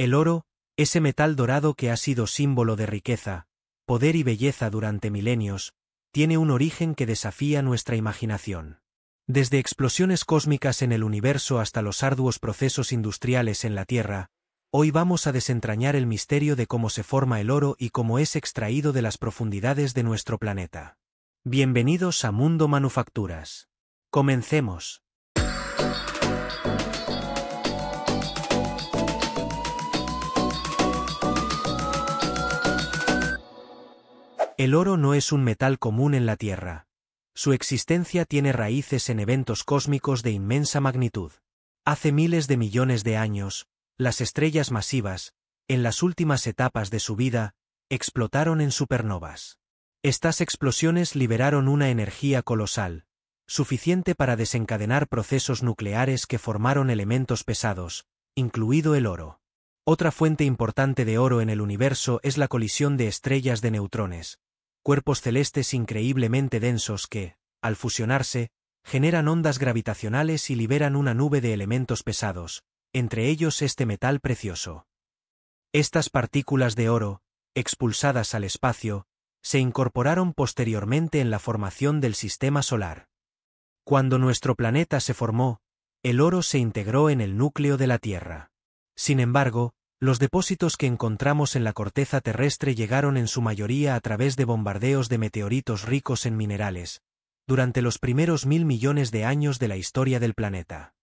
El oro, ese metal dorado que ha sido símbolo de riqueza, poder y belleza durante milenios, tiene un origen que desafía nuestra imaginación. Desde explosiones cósmicas en el universo hasta los arduos procesos industriales en la Tierra, hoy vamos a desentrañar el misterio de cómo se forma el oro y cómo es extraído de las profundidades de nuestro planeta. Bienvenidos a Mundo Manufacturas. Comencemos. El oro no es un metal común en la Tierra. Su existencia tiene raíces en eventos cósmicos de inmensa magnitud. Hace miles de millones de años, las estrellas masivas, en las últimas etapas de su vida, explotaron en supernovas. Estas explosiones liberaron una energía colosal, suficiente para desencadenar procesos nucleares que formaron elementos pesados, incluido el oro. Otra fuente importante de oro en el universo es la colisión de estrellas de neutrones, cuerpos celestes increíblemente densos que, al fusionarse, generan ondas gravitacionales y liberan una nube de elementos pesados, entre ellos este metal precioso. Estas partículas de oro, expulsadas al espacio, se incorporaron posteriormente en la formación del sistema solar. Cuando nuestro planeta se formó, el oro se integró en el núcleo de la Tierra. Sin embargo, los depósitos que encontramos en la corteza terrestre llegaron en su mayoría a través de bombardeos de meteoritos ricos en minerales, durante los primeros mil millones de años de la historia del planeta.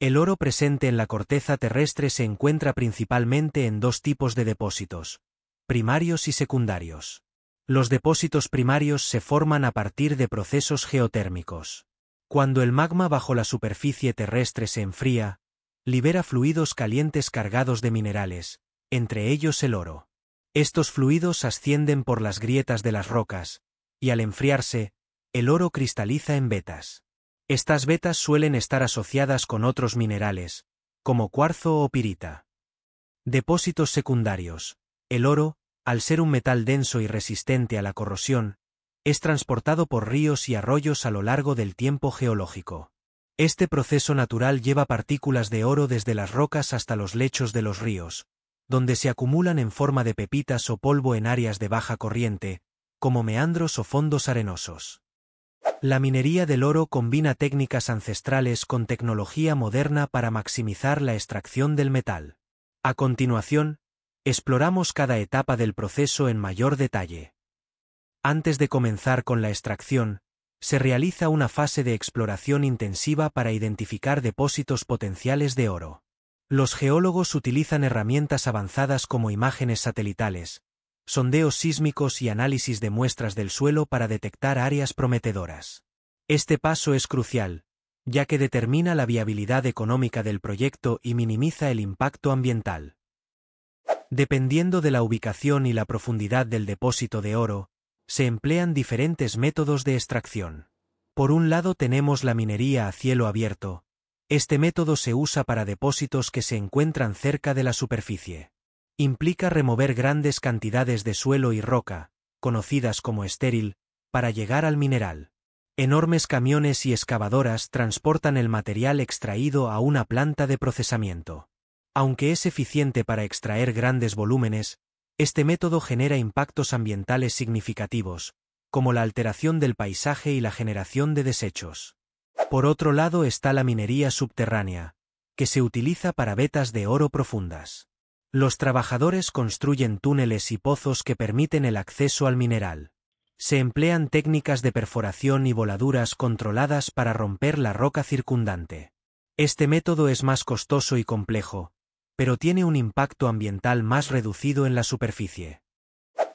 El oro presente en la corteza terrestre se encuentra principalmente en dos tipos de depósitos, primarios y secundarios. Los depósitos primarios se forman a partir de procesos geotérmicos. Cuando el magma bajo la superficie terrestre se enfría, libera fluidos calientes cargados de minerales, entre ellos el oro. Estos fluidos ascienden por las grietas de las rocas, y al enfriarse, el oro cristaliza en vetas. Estas vetas suelen estar asociadas con otros minerales, como cuarzo o pirita. Depósitos secundarios. El oro, al ser un metal denso y resistente a la corrosión, es transportado por ríos y arroyos a lo largo del tiempo geológico. Este proceso natural lleva partículas de oro desde las rocas hasta los lechos de los ríos, donde se acumulan en forma de pepitas o polvo en áreas de baja corriente, como meandros o fondos arenosos. La minería del oro combina técnicas ancestrales con tecnología moderna para maximizar la extracción del metal. A continuación, exploramos cada etapa del proceso en mayor detalle. Antes de comenzar con la extracción, se realiza una fase de exploración intensiva para identificar depósitos potenciales de oro. Los geólogos utilizan herramientas avanzadas como imágenes satelitales, sondeos sísmicos y análisis de muestras del suelo para detectar áreas prometedoras. Este paso es crucial, ya que determina la viabilidad económica del proyecto y minimiza el impacto ambiental. Dependiendo de la ubicación y la profundidad del depósito de oro, se emplean diferentes métodos de extracción. Por un lado tenemos la minería a cielo abierto. Este método se usa para depósitos que se encuentran cerca de la superficie. Implica remover grandes cantidades de suelo y roca, conocidas como estéril, para llegar al mineral. Enormes camiones y excavadoras transportan el material extraído a una planta de procesamiento. Aunque es eficiente para extraer grandes volúmenes, este método genera impactos ambientales significativos, como la alteración del paisaje y la generación de desechos. Por otro lado está la minería subterránea, que se utiliza para vetas de oro profundas. Los trabajadores construyen túneles y pozos que permiten el acceso al mineral. Se emplean técnicas de perforación y voladuras controladas para romper la roca circundante. Este método es más costoso y complejo, pero tiene un impacto ambiental más reducido en la superficie.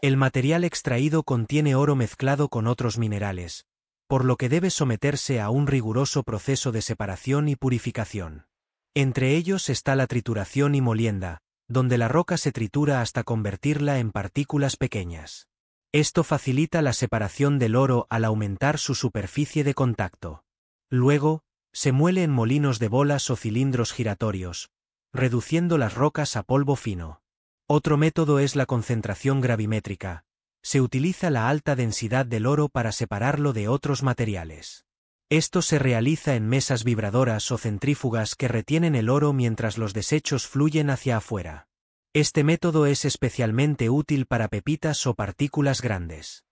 El material extraído contiene oro mezclado con otros minerales, por lo que debe someterse a un riguroso proceso de separación y purificación. Entre ellos está la trituración y molienda, donde la roca se tritura hasta convertirla en partículas pequeñas. Esto facilita la separación del oro al aumentar su superficie de contacto. Luego, se muele en molinos de bolas o cilindros giratorios, reduciendo las rocas a polvo fino. Otro método es la concentración gravimétrica. Se utiliza la alta densidad del oro para separarlo de otros materiales. Esto se realiza en mesas vibradoras o centrífugas que retienen el oro mientras los desechos fluyen hacia afuera. Este método es especialmente útil para pepitas o partículas grandes.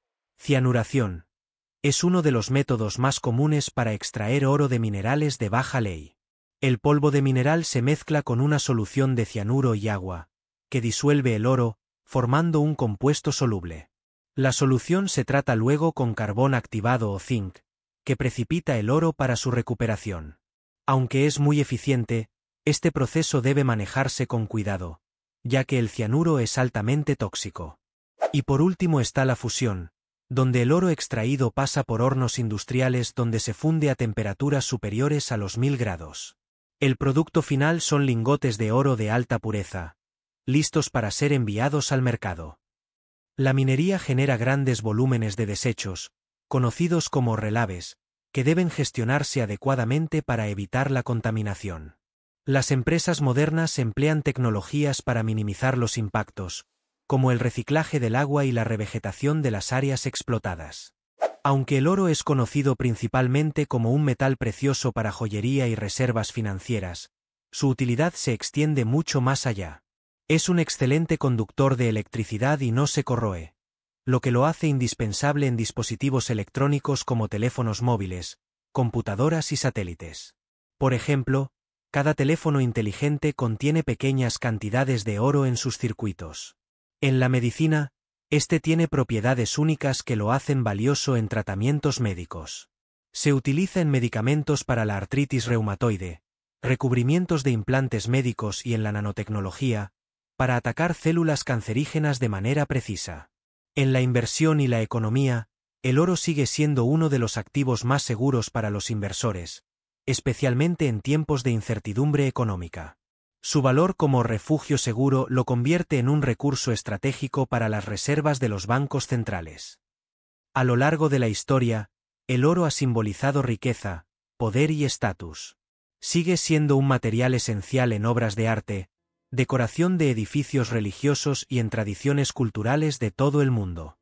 Cianuración. Es uno de los métodos más comunes para extraer oro de minerales de baja ley. El polvo de mineral se mezcla con una solución de cianuro y agua, que disuelve el oro, formando un compuesto soluble. La solución se trata luego con carbón activado o zinc, que precipita el oro para su recuperación. Aunque es muy eficiente, este proceso debe manejarse con cuidado, ya que el cianuro es altamente tóxico. Y por último está la fusión, donde el oro extraído pasa por hornos industriales donde se funde a temperaturas superiores a los 1000 grados. El producto final son lingotes de oro de alta pureza, listos para ser enviados al mercado. La minería genera grandes volúmenes de desechos, conocidos como relaves, que deben gestionarse adecuadamente para evitar la contaminación. Las empresas modernas emplean tecnologías para minimizar los impactos, como el reciclaje del agua y la revegetación de las áreas explotadas. Aunque el oro es conocido principalmente como un metal precioso para joyería y reservas financieras, su utilidad se extiende mucho más allá. Es un excelente conductor de electricidad y no se corroe, lo que lo hace indispensable en dispositivos electrónicos como teléfonos móviles, computadoras y satélites. Por ejemplo, cada teléfono inteligente contiene pequeñas cantidades de oro en sus circuitos. En la medicina, este tiene propiedades únicas que lo hacen valioso en tratamientos médicos. Se utiliza en medicamentos para la artritis reumatoide, recubrimientos de implantes médicos y en la nanotecnología, para atacar células cancerígenas de manera precisa. En la inversión y la economía, el oro sigue siendo uno de los activos más seguros para los inversores, especialmente en tiempos de incertidumbre económica. Su valor como refugio seguro lo convierte en un recurso estratégico para las reservas de los bancos centrales. A lo largo de la historia, el oro ha simbolizado riqueza, poder y estatus. Sigue siendo un material esencial en obras de arte, decoración de edificios religiosos y en tradiciones culturales de todo el mundo.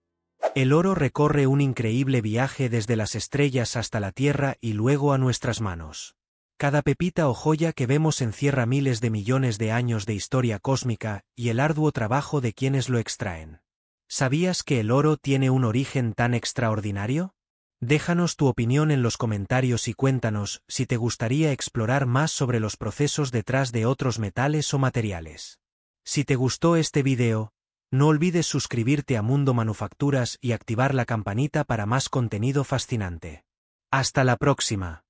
El oro recorre un increíble viaje desde las estrellas hasta la Tierra y luego a nuestras manos. Cada pepita o joya que vemos encierra miles de millones de años de historia cósmica y el arduo trabajo de quienes lo extraen. ¿Sabías que el oro tiene un origen tan extraordinario? Déjanos tu opinión en los comentarios y cuéntanos si te gustaría explorar más sobre los procesos detrás de otros metales o materiales. Si te gustó este video, no olvides suscribirte a Mundo Manufacturas y activar la campanita para más contenido fascinante. Hasta la próxima.